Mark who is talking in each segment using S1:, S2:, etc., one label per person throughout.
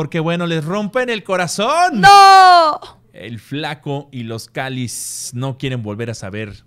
S1: porque bueno, les rompen el corazón. ¡No! El flaco y los cáliz no quieren volver a saber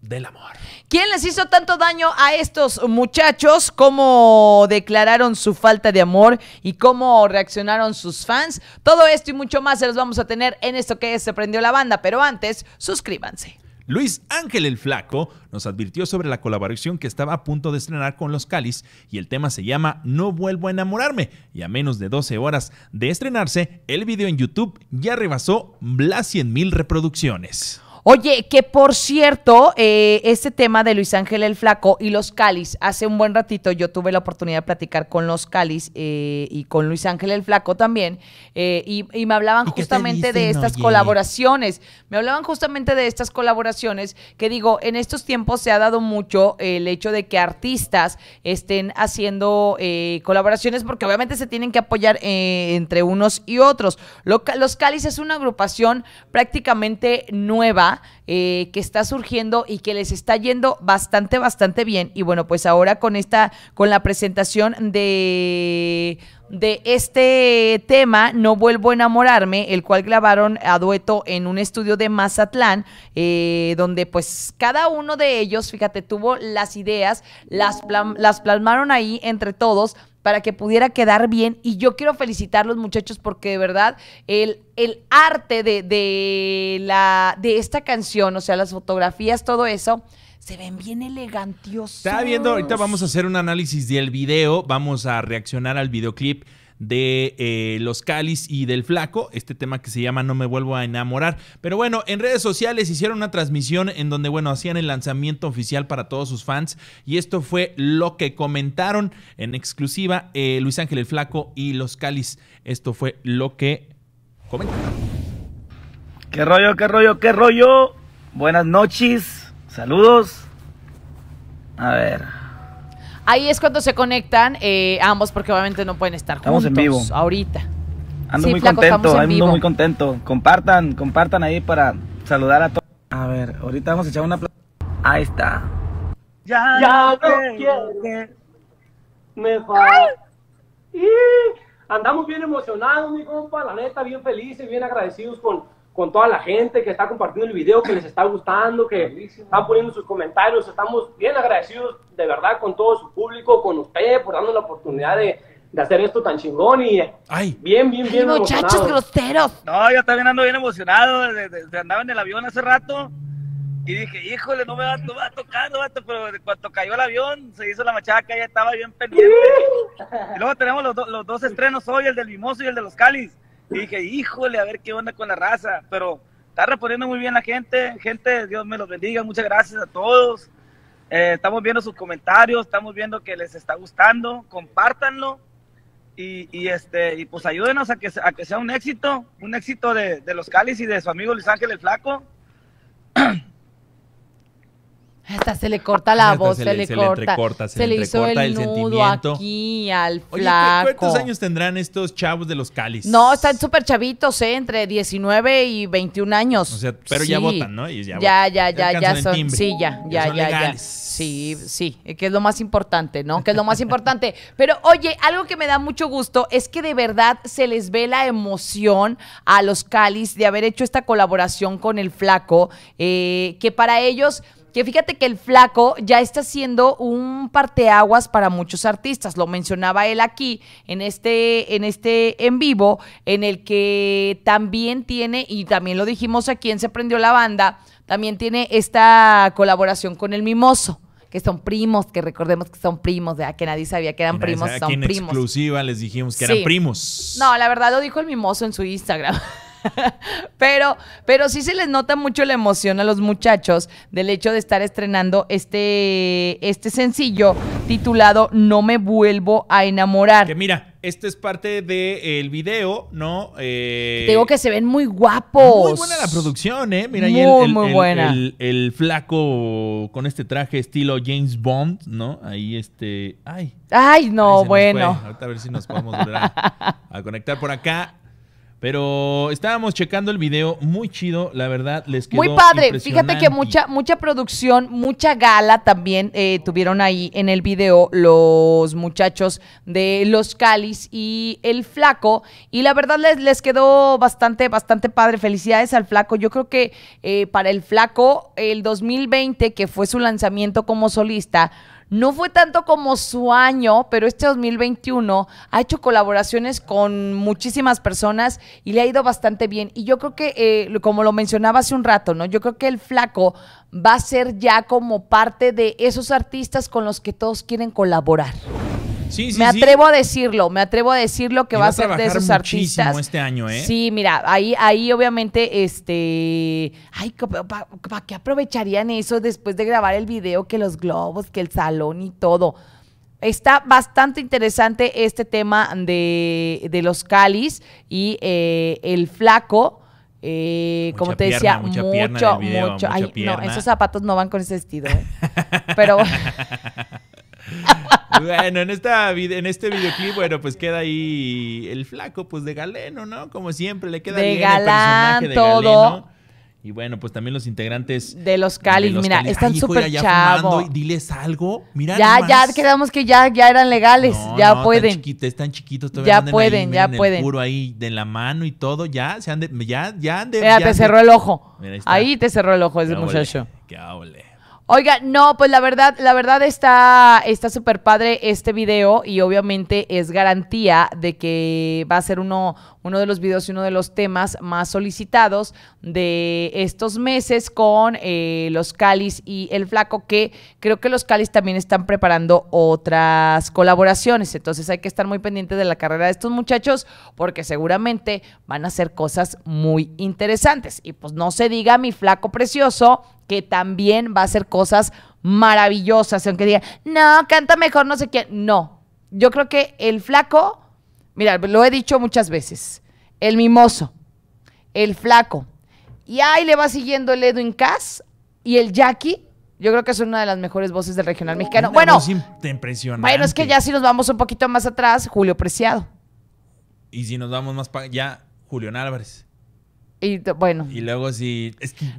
S1: del
S2: amor. ¿Quién les hizo tanto daño a estos muchachos? ¿Cómo declararon su falta de amor y cómo reaccionaron sus fans? Todo esto y mucho más se los vamos a tener en esto que Se Prendió la Banda, pero antes, suscríbanse.
S1: Luis Ángel el Flaco nos advirtió sobre la colaboración que estaba a punto de estrenar con Los Cáliz y el tema se llama No vuelvo a enamorarme y a menos de 12 horas de estrenarse, el video en YouTube ya rebasó las 100.000 reproducciones.
S2: Oye, que por cierto, eh, este tema de Luis Ángel el Flaco y los Cáliz, hace un buen ratito yo tuve la oportunidad de platicar con los Cáliz eh, y con Luis Ángel el Flaco también, eh, y, me hablaban justamente de estas colaboraciones, me hablaban justamente de estas colaboraciones, que digo, en estos tiempos se ha dado mucho el hecho de que artistas estén haciendo eh, colaboraciones, porque obviamente se tienen que apoyar entre unos y otros. los Cáliz es una agrupación prácticamente nueva, eh, que está surgiendo y que les está yendo bastante, bastante bien. Y bueno, pues ahora con esta, con la presentación de de este tema, No Vuelvo a Enamorarme, el cual grabaron a dueto en un estudio de Mazatlán, eh, donde pues cada uno de ellos, fíjate, tuvo las ideas, las, las plasmaron ahí entre todos para que pudiera quedar bien. Y yo quiero felicitar los muchachos, porque de verdad el, el arte de, de, la, de esta canción, o sea, las fotografías, todo eso se ven bien elegantiosos. Está viendo, ahorita vamos a hacer
S1: un análisis del video, vamos a reaccionar al videoclip de eh, Los Cáliz y del Flaco, este tema que se llama No me vuelvo a enamorar. Pero bueno, en redes sociales hicieron una transmisión en donde, bueno, hacían el lanzamiento oficial para todos sus fans y esto fue lo que comentaron en exclusiva eh, Luis Ángel el Flaco y Los Cáliz. Esto fue lo que comentaron. ¿Qué rollo, qué rollo, qué rollo? Buenas noches, saludos. A ver.
S2: Ahí es cuando se conectan eh, ambos, porque obviamente no pueden estar juntos. Estamos en vivo. Ahorita. Ando muy contento, ando muy
S1: contento. Compartan, compartan ahí para saludar a todos. A ver, ahorita vamos a echar una... Ahí está. Ya, no quiere mejor. Y andamos bien emocionados, mi compa, la neta, bien felices, bien agradecidos con con toda la gente que está compartiendo el video, que les está gustando, que están poniendo sus comentarios. Estamos bien agradecidos de verdad con todo su público, con usted, por darnos la oportunidad de, hacer esto tan chingón y Ay. bien, bien, bien. muchachos groseros. No, yo también ando bien emocionado. andaba en el avión hace rato y dije, híjole, no me va, a tocar, no va Pero cuando cayó el avión, se hizo la machaca, ya estaba bien pendiente. y luego tenemos los, dos estrenos hoy, el del Mimoso y el de los Cáliz. Y dije, híjole, a ver qué onda con la raza. Pero está reponiendo muy bien la gente. Gente, Dios me los bendiga. Muchas gracias a todos. Eh, estamos viendo sus comentarios, estamos viendo que les está gustando. Compártanlo. Y, este, y pues ayúdenos a que, a que sea un éxito, un éxito de, de los Cáliz y de su amigo Luis Ángel el Flaco.
S2: se le corta la voz, se, le, corta. se, le, hizo el, nudo aquí al flaco. ¿Cuántos
S1: años tendrán estos chavos de los
S2: Cáliz? No, están súper chavitos, ¿eh? Entre 19 y 21 años. pero ya votan, ¿no? ya, ya, ya, ya, ya, son. Sí, ya, ya, ya, Sí, sí, que es lo más importante, ¿no? Que es lo más importante. Pero oye, algo que me da mucho gusto es que de verdad se les ve la emoción a los Cáliz de haber hecho esta colaboración con el flaco, eh, que para ellos que fíjate que el flaco ya está siendo un parteaguas para muchos artistas. Lo mencionaba él aquí en este, en este en vivo, en el que también tiene, y también lo dijimos a quien Se Prendió la Banda, también tiene esta colaboración con el Mimoso que son primos, que recordemos que son primos, que nadie sabía que eran primos, son En exclusiva
S1: les dijimos que eran primos.
S2: No, la verdad lo dijo el mimoso en su Instagram. pero, pero sí se les nota mucho la emoción a los muchachos del hecho de estar estrenando este, este sencillo titulado No me vuelvo a enamorar. Que mira,
S1: este es parte del
S2: video, ¿no? Eh, digo que se ven muy guapos. Muy buena la producción, ¿eh? Mira, muy, el, muy buena.
S1: El, flaco con este traje estilo James Bond, ¿no? Ahí este. Ay.
S2: Ay, no, bueno. a ver si nos podemos volver a
S1: conectar por acá. Pero estábamos checando el video, muy chido, la verdad, les quedó Muy padre, fíjate que mucha,
S2: mucha producción, mucha gala también eh, tuvieron ahí en el video los muchachos de Los Cáliz y El Flaco, y la verdad les, les quedó bastante, bastante padre, felicidades al Flaco, yo creo que eh, para El Flaco el 2020, que fue su lanzamiento como solista, no fue tanto como su año, pero este 2021 ha hecho colaboraciones con muchísimas personas y le ha ido bastante bien. Y yo creo que, eh, como lo mencionaba hace un rato, ¿no? Yo creo que el flaco va a ser ya como parte de esos artistas con los que todos quieren colaborar me atrevo a decirlo, me atrevo a decirlo que va, a ser de esos artistas. este año, ¿eh? Sí, mira, ahí, ahí obviamente, este, ay, ¿para qué aprovecharían eso después de grabar el video que los globos, que el salón y todo? Está bastante interesante este tema de, los calis y eh, el flaco. Eh, como te decía, mucho, mucho. esos zapatos no van con ese vestido. ¿eh? Pero
S1: bueno, en, esta, en este videoclip, bueno, pues queda ahí el flaco, pues de galeno, ¿no? Como siempre, le
S2: queda de el personaje de todo.
S1: Galeno. Y bueno, pues también los integrantes de los Cali, mira, están súper chavos. Diles algo. Mira, ya, ya
S2: quedamos que ya, ya eran legales, ya pueden.
S1: Están chiquitos, todavía. Ya pueden, ya pueden. puro ahí de la mano y todo, ya se han ya, ya Mira, te cerró el ojo. ahí,
S2: te cerró el ojo ese muchacho. Qué Oiga, no, pues la verdad, la verdad está está súper padre este video y obviamente es garantía de que va a ser uno uno de los videos y uno de los temas más solicitados de estos meses con eh, los Calis y el Flaco, que creo que los Calis también están preparando otras colaboraciones. Entonces hay que estar muy pendiente de la carrera de estos muchachos porque seguramente van a hacer cosas muy interesantes. Y pues no se diga mi Flaco precioso que también va a hacer cosas maravillosas, aunque diga, no, canta mejor, no sé quién. No, yo creo que el flaco, mira, lo he dicho muchas veces, el mimoso, el flaco, y ahí le va siguiendo el Edwin Cass y el Jackie. Yo creo que es una de las mejores voces del regional mexicano. te bueno, bueno, es que ya si nos vamos un poquito más atrás, Julio Preciado.
S1: Y si nos vamos más para ya, Julio Álvarez.
S2: Y bueno.
S1: Y luego Si...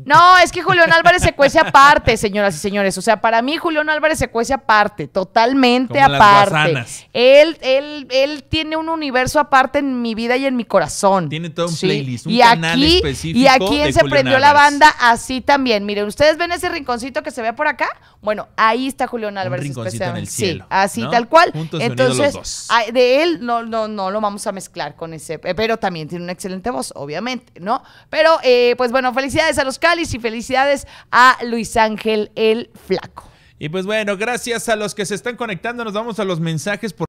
S2: No, es que Julián Álvarez se cuece aparte, señoras y señores. O sea, para mí Julián Álvarez se cuece aparte, totalmente aparte. él, él, él tiene un universo aparte en mi vida y en mi corazón. Tiene todo un playlist, un y aquí, Y aquí se prendió la banda así también. Miren, ustedes ven ese rinconcito que se ve por acá. Bueno, ahí está Julián Álvarez. sí, así tal cual. Entonces, de él no, no, no lo vamos a mezclar con ese, eh, pero también tiene una excelente voz, obviamente, ¿no? Pero eh, pues bueno, felicidades a los Calis y felicidades a Luis Ángel el Flaco.
S1: Y pues bueno, gracias a los que se están conectando, nos vamos a los mensajes. Por